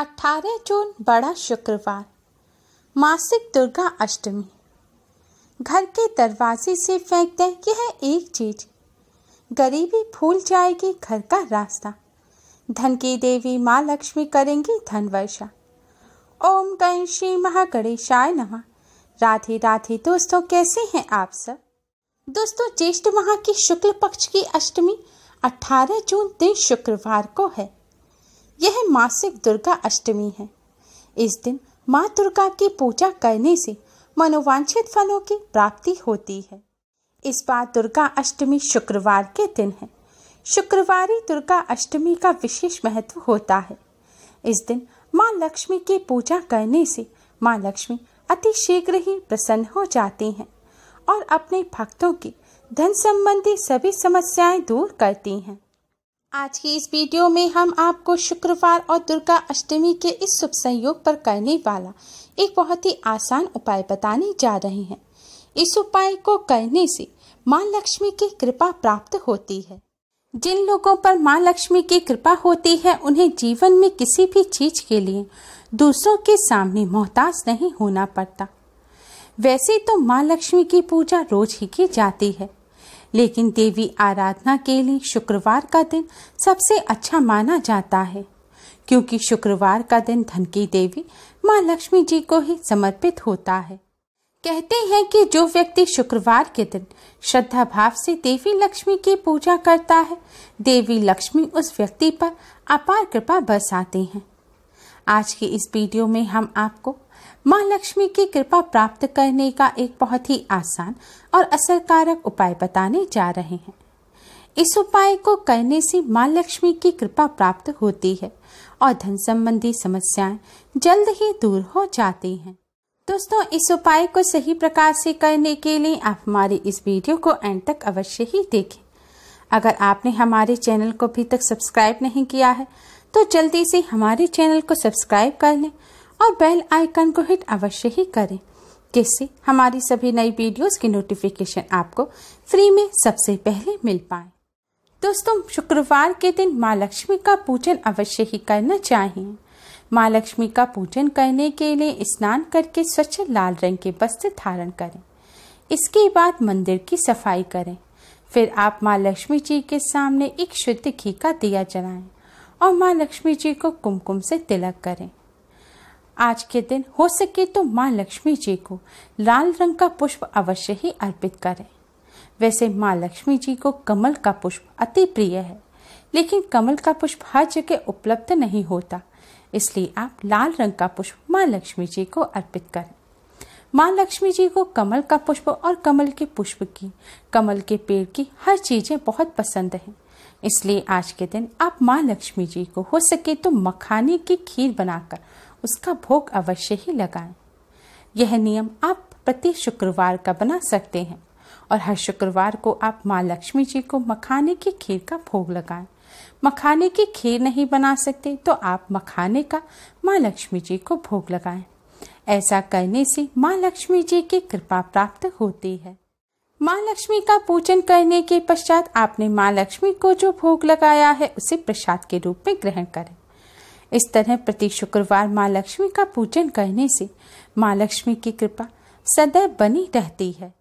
अठारह जून बड़ा शुक्रवार मासिक दुर्गा अष्टमी घर के दरवाजे से फेंकते यह एक चीज गरीबी भूल जाएगी घर का रास्ता धन की देवी माँ लक्ष्मी करेंगी धन वर्षा ओम गण श्री महागणेशाय नमः राधे राधे दोस्तों कैसे हैं आप सब दोस्तों ज्येष्ठ माह की शुक्ल पक्ष की अष्टमी 18 जून दिन शुक्रवार को है यह मासिक दुर्गा अष्टमी है इस दिन माँ दुर्गा की पूजा करने से मनोवांछित फलों की प्राप्ति होती है इस बार दुर्गा अष्टमी शुक्रवार के दिन है शुक्रवारी दुर्गा अष्टमी का विशेष महत्व होता है इस दिन माँ लक्ष्मी की पूजा करने से माँ लक्ष्मी अति शीघ्र ही प्रसन्न हो जाती हैं और अपने भक्तों की धन संबंधी सभी समस्याएं दूर करती हैं आज की इस वीडियो में हम आपको शुक्रवार और दुर्गा अष्टमी के इस शुभ संयोग पर करने वाला एक बहुत ही आसान उपाय बताने जा रहे हैं इस उपाय को करने से माँ लक्ष्मी की कृपा प्राप्त होती है जिन लोगों पर माँ लक्ष्मी की कृपा होती है उन्हें जीवन में किसी भी चीज के लिए दूसरों के सामने मोहताज नहीं होना पड़ता वैसे तो माँ लक्ष्मी की पूजा रोज ही की जाती है लेकिन देवी आराधना के लिए शुक्रवार का दिन सबसे अच्छा माना जाता है क्योंकि शुक्रवार का दिन धन की देवी माँ लक्ष्मी जी को ही समर्पित होता है कहते हैं कि जो व्यक्ति शुक्रवार के दिन श्रद्धा भाव से देवी लक्ष्मी की पूजा करता है देवी लक्ष्मी उस व्यक्ति पर अपार कृपा बरसाते हैं आज के इस वीडियो में हम आपको माँ लक्ष्मी की कृपा प्राप्त करने का एक बहुत ही आसान और असरकारक उपाय बताने जा रहे हैं इस उपाय को करने से माँ लक्ष्मी की कृपा प्राप्त होती है और धन संबंधी समस्याएं जल्द ही दूर हो जाती हैं दोस्तों इस उपाय को सही प्रकार से करने के लिए आप हमारे इस वीडियो को एंड तक अवश्य ही देखें अगर आपने हमारे चैनल को अभी तक सब्सक्राइब नहीं किया है तो जल्दी से हमारे चैनल को सब्सक्राइब कर लें और बेल आइकन को हिट अवश्य ही करें जिससे हमारी सभी नई वीडियोस की नोटिफिकेशन आपको फ्री में सबसे पहले मिल पाए दोस्तों शुक्रवार के दिन माँ लक्ष्मी का पूजन अवश्य ही करना चाहिए माँ लक्ष्मी का पूजन करने के लिए स्नान करके स्वच्छ लाल रंग के वस्त्र धारण करें इसके बाद मंदिर की सफाई करें फिर आप माँ लक्ष्मी जी के सामने एक शुद्ध घी का दिया जलाएं और माँ लक्ष्मी जी को कुमकुम से तिलक करें आज के दिन हो सके तो माँ लक्ष्मी जी को लाल रंग का पुष्प अवश्य ही अर्पित करें वैसे माँ लक्ष्मी जी को कमल का पुष्प अति प्रिय है लेकिन कमल का पुष्प हर जगह उपलब्ध नहीं होता इसलिए आप लाल रंग का पुष्प माँ लक्ष्मी जी को अर्पित करें माँ लक्ष्मी जी को कमल का पुष्प और कमल के पुष्प की कमल के पेड़ की हर चीजें बहुत पसंद हैं इसलिए आज के दिन आप माँ लक्ष्मी जी को हो सके तो मखाने की खीर बनाकर उसका भोग अवश्य ही लगाएं यह नियम आप प्रति शुक्रवार का बना सकते हैं और हर शुक्रवार को आप माँ लक्ष्मी जी को मखाने की खीर का भोग लगाएं मखाने की खीर नहीं बना सकते तो आप मखाने का माँ लक्ष्मी जी को भोग लगाएं ऐसा करने से माँ लक्ष्मी जी की कृपा प्राप्त होती है माँ लक्ष्मी का पूजन करने के पश्चात आपने माँ लक्ष्मी को जो भोग लगाया है उसे प्रसाद के रूप में ग्रहण करें इस तरह प्रति शुक्रवार माँ लक्ष्मी का पूजन करने से माँ लक्ष्मी की कृपा सदैव बनी रहती है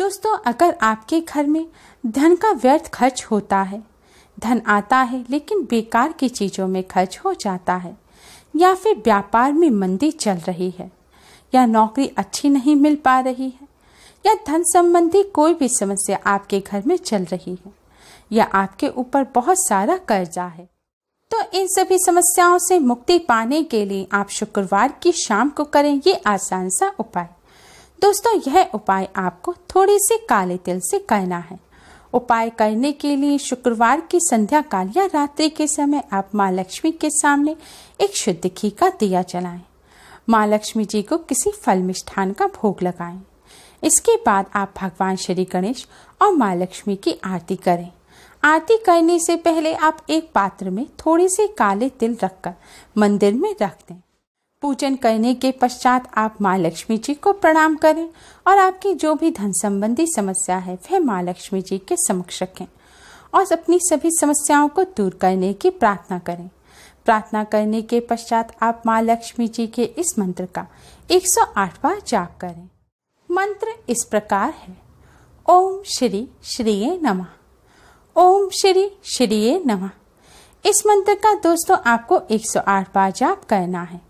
दोस्तों अगर आपके घर में धन का व्यर्थ खर्च होता है धन आता है लेकिन बेकार की चीज़ों में खर्च हो जाता है या फिर व्यापार में मंदी चल रही है या नौकरी अच्छी नहीं मिल पा रही है या धन संबंधी कोई भी समस्या आपके घर में चल रही है या आपके ऊपर बहुत सारा कर्जा है तो इन सभी समस्याओं से मुक्ति पाने के लिए आप शुक्रवार की शाम को करें ये आसान सा उपाय दोस्तों यह उपाय आपको थोड़ी सी काले तिल से करना है उपाय करने के लिए शुक्रवार की संध्या काल या रात्रि के समय आप माँ लक्ष्मी के सामने एक शुद्ध घी का दिया जलाएं। माँ लक्ष्मी जी को किसी फल मिष्ठान का भोग लगाएं। इसके बाद आप भगवान श्री गणेश और माँ लक्ष्मी की आरती करें आरती करने से पहले आप एक पात्र में थोड़े से काले तिल रखकर मंदिर में रख दें पूजन करने के पश्चात आप माँ लक्ष्मी जी को प्रणाम करें और आपकी जो भी धन संबंधी समस्या है वह माँ लक्ष्मी जी के समक्ष रखें और अपनी सभी समस्याओं को दूर करने की प्रार्थना करें प्रार्थना करने के पश्चात आप माँ लक्ष्मी जी के इस मंत्र का 108 बार जाप करें मंत्र इस प्रकार है ओम श्री श्रीये नमः ओम श्री श्रीये नमः इस मंत्र का दोस्तों आपको 108 बार जाप करना है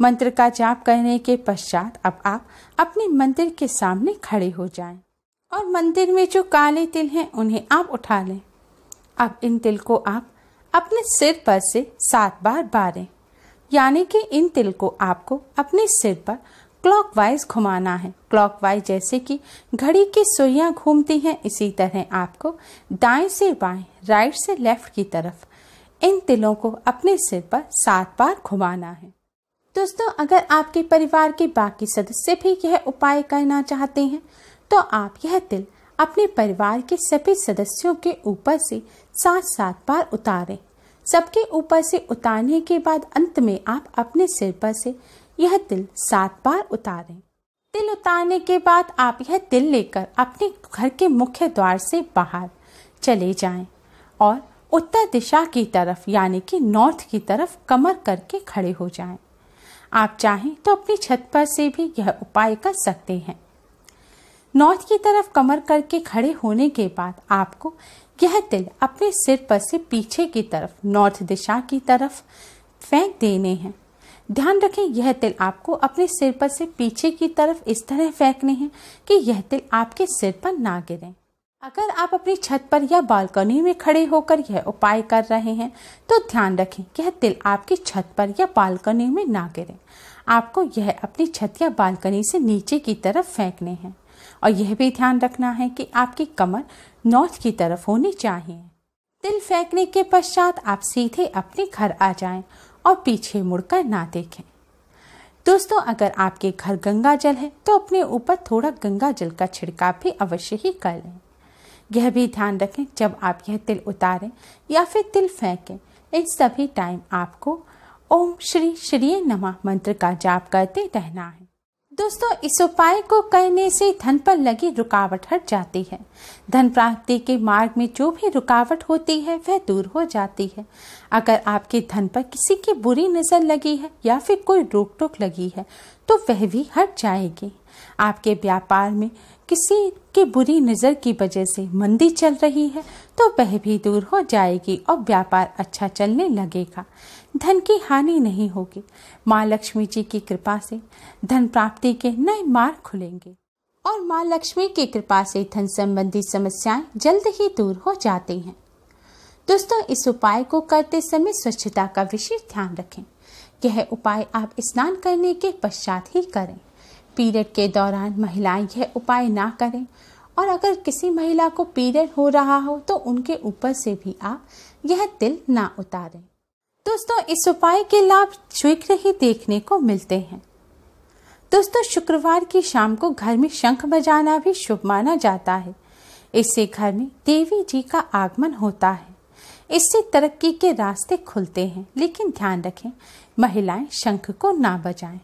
मंत्र का जाप करने के पश्चात अब आप अपने मंदिर के सामने खड़े हो जाएं और मंदिर में जो काले तिल हैं उन्हें आप उठा लें अब इन तिल को आप अपने सिर पर से सात बार बारें यानी कि इन तिल को आपको अपने सिर पर क्लॉकवाइज घुमाना है क्लॉकवाइज जैसे कि घड़ी की सुइयां घूमती हैं इसी तरह आपको दाएं से बाएं राइट से लेफ्ट की तरफ इन तिलों को अपने सिर पर सात बार घुमाना है दोस्तों अगर आपके परिवार के बाकी सदस्य भी यह उपाय करना चाहते हैं तो आप यह तिल अपने परिवार के सभी सदस्यों के ऊपर से सात सात बार उतारें सबके ऊपर से उतारने के बाद अंत में आप अपने सिर पर से यह तिल सात बार उतारें तिल उतारने के बाद आप यह तिल लेकर अपने घर के मुख्य द्वार से बाहर चले जाएं और उत्तर दिशा की तरफ यानी कि नॉर्थ की तरफ कमर करके खड़े हो जाएं। आप चाहें तो अपनी छत पर से भी यह उपाय कर सकते हैं नॉर्थ की तरफ कमर करके खड़े होने के बाद आपको यह तिल अपने सिर पर से पीछे की तरफ नॉर्थ दिशा की तरफ फेंक देने हैं ध्यान रखें यह तिल आपको अपने सिर पर से पीछे की तरफ इस तरह फेंकने हैं कि यह तिल आपके सिर पर ना गिरे अगर आप अपनी छत पर या बालकनी में खड़े होकर यह उपाय कर रहे हैं तो ध्यान रखें यह तिल आपकी छत पर या बालकनी में ना गिरे आपको यह अपनी छत या बालकनी से नीचे की तरफ फेंकने हैं और यह भी ध्यान रखना है कि आपकी कमर नॉर्थ की तरफ होनी चाहिए तिल फेंकने के पश्चात आप सीधे अपने घर आ जाएं और पीछे मुड़कर ना देखें दोस्तों अगर आपके घर गंगा जल है तो अपने ऊपर थोड़ा गंगा जल का छिड़काव भी अवश्य ही कर लें यह भी ध्यान रखें जब आप यह तिल उतारें या फिर तिल फेंकें इन सभी टाइम आपको ओम श्री श्री नमा मंत्र का जाप करते रहना है दोस्तों इस उपाय को करने से धन पर लगी रुकावट हट जाती है धन प्राप्ति के मार्ग में जो भी रुकावट होती है वह दूर हो जाती है अगर आपके धन पर किसी की बुरी नज़र लगी है या फिर कोई रोक टोक लगी है तो वह भी हट जाएगी आपके व्यापार में किसी की बुरी नज़र की वजह से मंदी चल रही है तो वह भी दूर हो जाएगी और व्यापार अच्छा चलने लगेगा धन की हानि नहीं होगी माँ लक्ष्मी जी की कृपा से धन प्राप्ति के नए मार्ग खुलेंगे और माँ लक्ष्मी की कृपा से धन संबंधी समस्याएं जल्द ही दूर हो जाती हैं दोस्तों इस उपाय को करते समय स्वच्छता का विशेष ध्यान रखें यह उपाय आप स्नान करने के पश्चात ही करें पीरियड के दौरान महिलाएं यह उपाय ना करें और अगर किसी महिला को पीरियड हो रहा हो तो उनके ऊपर से भी आप यह तिल ना उतारें दोस्तों इस उपाय के लाभ शीघ्र ही देखने को मिलते हैं दोस्तों शुक्रवार की शाम को घर में शंख बजाना भी शुभ माना जाता है इससे घर में देवी जी का आगमन होता है इससे तरक्की के रास्ते खुलते हैं लेकिन ध्यान रखें महिलाएं शंख को ना बजाएं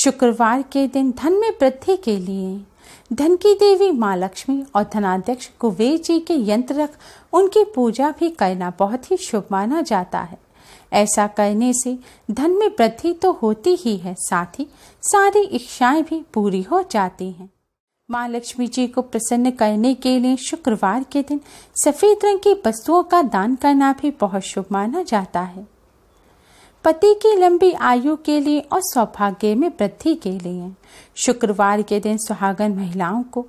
शुक्रवार के दिन धन में वृद्धि के लिए धन की देवी माँ लक्ष्मी और धनाध्यक्ष कुबेर जी के यंत्र रख उनकी पूजा भी करना बहुत ही शुभ माना जाता है ऐसा करने से धन में वृद्धि तो होती ही है साथ ही सारी इच्छाएं भी पूरी हो जाती हैं माँ लक्ष्मी जी को प्रसन्न करने के लिए शुक्रवार के दिन सफेद रंग की वस्तुओं का दान करना भी बहुत शुभ माना जाता है पति की लंबी आयु के लिए और सौभाग्य में वृद्धि के लिए शुक्रवार के दिन सुहागन महिलाओं को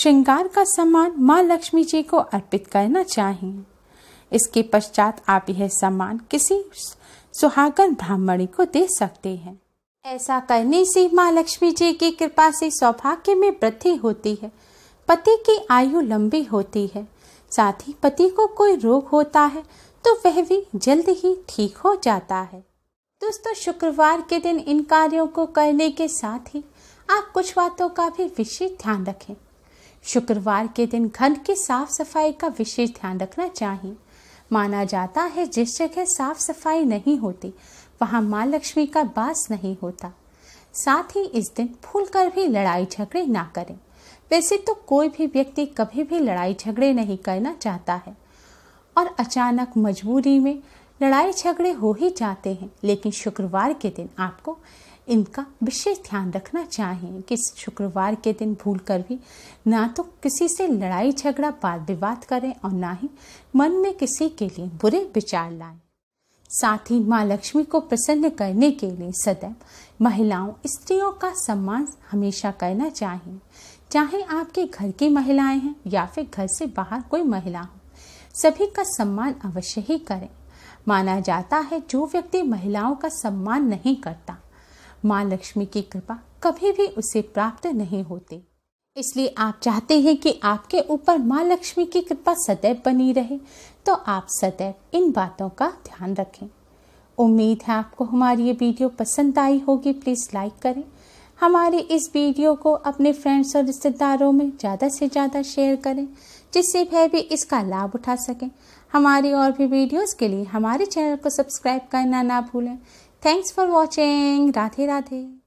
श्रृंगार का सम्मान माँ लक्ष्मी जी को अर्पित करना चाहिए इसके पश्चात आप यह सम्मान किसी सुहागन ब्राह्मणी को दे सकते हैं ऐसा करने से माँ लक्ष्मी जी की कृपा से सौभाग्य में वृद्धि होती है पति की आयु लंबी होती है साथ ही पति को कोई रोग होता है तो वह भी जल्द ही ठीक हो जाता है दोस्तों शुक्रवार के दिन इन कार्यों को करने के साथ ही आप कुछ बातों का भी विशेष ध्यान रखें शुक्रवार के दिन घर की साफ सफाई का विशेष ध्यान रखना चाहिए माना जाता है जिस जगह साफ सफाई नहीं होती वहां माँ लक्ष्मी का वास नहीं होता साथ ही इस दिन भूल कर भी लड़ाई झगड़े ना करें वैसे तो कोई भी व्यक्ति कभी भी लड़ाई झगड़े नहीं करना चाहता है और अचानक मजबूरी में लड़ाई झगड़े हो ही जाते हैं लेकिन शुक्रवार के दिन आपको इनका विशेष ध्यान रखना चाहिए कि शुक्रवार के दिन भूल कर भी ना तो किसी से लड़ाई झगड़ा वाद विवाद करें और ना ही मन में किसी के लिए बुरे विचार लाएं साथ ही माँ लक्ष्मी को प्रसन्न करने के लिए सदैव महिलाओं स्त्रियों का सम्मान हमेशा करना चाहिए चाहे आपके घर की महिलाएं हैं या फिर घर से बाहर कोई महिला हो सभी का सम्मान अवश्य ही करें माना जाता है जो व्यक्ति महिलाओं का सम्मान नहीं करता माँ लक्ष्मी की कृपा कभी भी उसे प्राप्त नहीं होती इसलिए आप चाहते हैं कि आपके ऊपर माँ लक्ष्मी की कृपा सदैव बनी रहे तो आप सदैव इन बातों का ध्यान रखें उम्मीद है आपको हमारी ये वीडियो पसंद आई होगी प्लीज़ लाइक करें हमारे इस वीडियो को अपने फ्रेंड्स और रिश्तेदारों में ज़्यादा से ज़्यादा शेयर करें जिससे वह भी इसका लाभ उठा सकें हमारी और भी वीडियोस के लिए हमारे चैनल को सब्सक्राइब करना ना भूलें thanks for watching Radhe Radhe